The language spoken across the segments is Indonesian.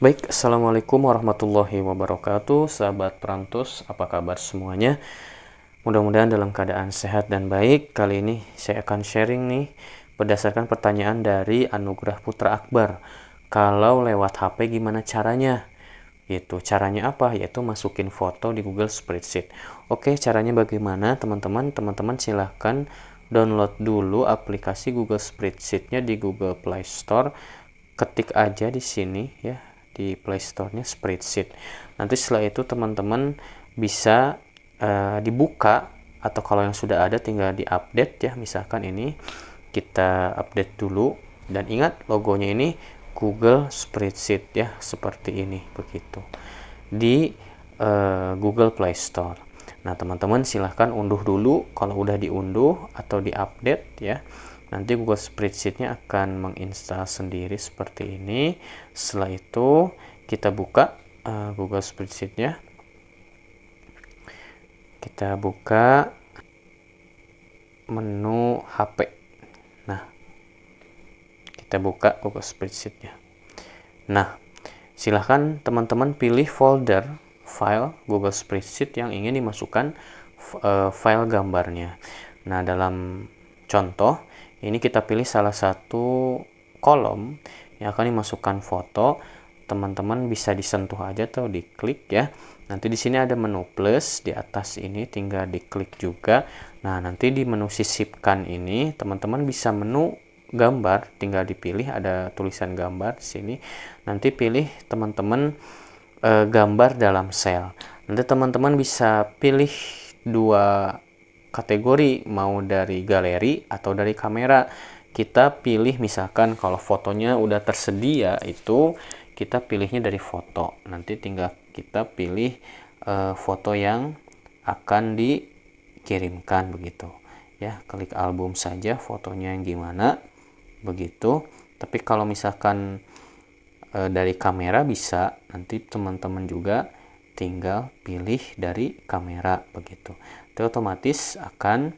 Baik, Assalamualaikum warahmatullahi wabarakatuh Sahabat Perantus, apa kabar semuanya? Mudah-mudahan dalam keadaan sehat dan baik Kali ini saya akan sharing nih Berdasarkan pertanyaan dari Anugerah Putra Akbar Kalau lewat HP gimana caranya? Itu caranya apa? Yaitu masukin foto di Google Spreadsheet Oke, caranya bagaimana teman-teman? Teman-teman silahkan download dulu aplikasi Google Spreadsheet-nya di Google Play Store ketik aja di sini ya di Play Store-nya spreadsheet. Nanti setelah itu teman-teman bisa uh, dibuka atau kalau yang sudah ada tinggal diupdate ya. Misalkan ini kita update dulu dan ingat logonya ini Google Spreadsheet ya seperti ini begitu di uh, Google Play Store. Nah teman-teman silahkan unduh dulu kalau udah diunduh atau diupdate ya nanti Google spreadsheetnya akan menginstal sendiri seperti ini setelah itu kita buka uh, Google spreadsheetnya kita buka menu HP nah kita buka Google spreadsheetnya nah silahkan teman-teman pilih folder file Google Spreadsheet yang ingin dimasukkan uh, file gambarnya nah dalam contoh ini kita pilih salah satu kolom yang akan dimasukkan foto teman-teman bisa disentuh aja atau diklik ya. Nanti di sini ada menu plus di atas ini tinggal diklik juga. Nah, nanti di menu sisipkan ini teman-teman bisa menu gambar tinggal dipilih ada tulisan gambar sini. Nanti pilih teman-teman e, gambar dalam sel. Nanti teman-teman bisa pilih dua kategori mau dari galeri atau dari kamera kita pilih misalkan kalau fotonya udah tersedia itu kita pilihnya dari foto nanti tinggal kita pilih e, foto yang akan dikirimkan begitu ya klik album saja fotonya yang gimana begitu tapi kalau misalkan e, dari kamera bisa nanti teman-teman juga tinggal pilih dari kamera begitu itu otomatis akan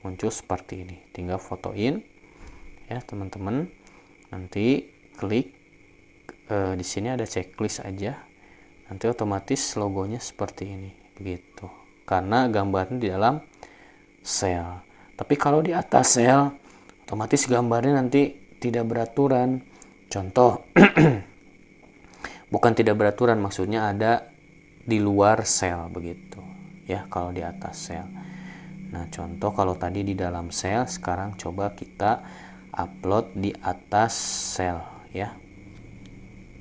muncul seperti ini tinggal fotoin ya teman-teman nanti klik e, di sini ada checklist aja nanti otomatis logonya seperti ini begitu karena gambarnya di dalam sel tapi kalau di atas sel otomatis gambarnya nanti tidak beraturan contoh bukan tidak beraturan maksudnya ada di luar sel begitu ya kalau di atas sel nah contoh kalau tadi di dalam sel sekarang coba kita upload di atas sel ya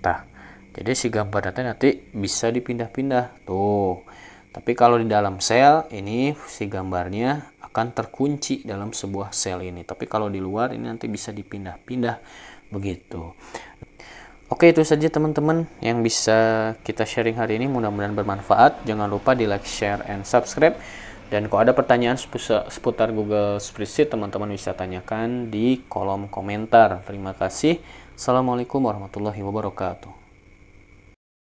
nah jadi si gambar data nanti bisa dipindah-pindah tuh tapi kalau di dalam sel ini si gambarnya akan terkunci dalam sebuah sel ini tapi kalau di luar ini nanti bisa dipindah-pindah begitu Oke itu saja teman-teman yang bisa kita sharing hari ini mudah-mudahan bermanfaat. Jangan lupa di like, share, and subscribe. Dan kalau ada pertanyaan seputar Google Spreadsheet teman-teman bisa tanyakan di kolom komentar. Terima kasih. Assalamualaikum warahmatullahi wabarakatuh.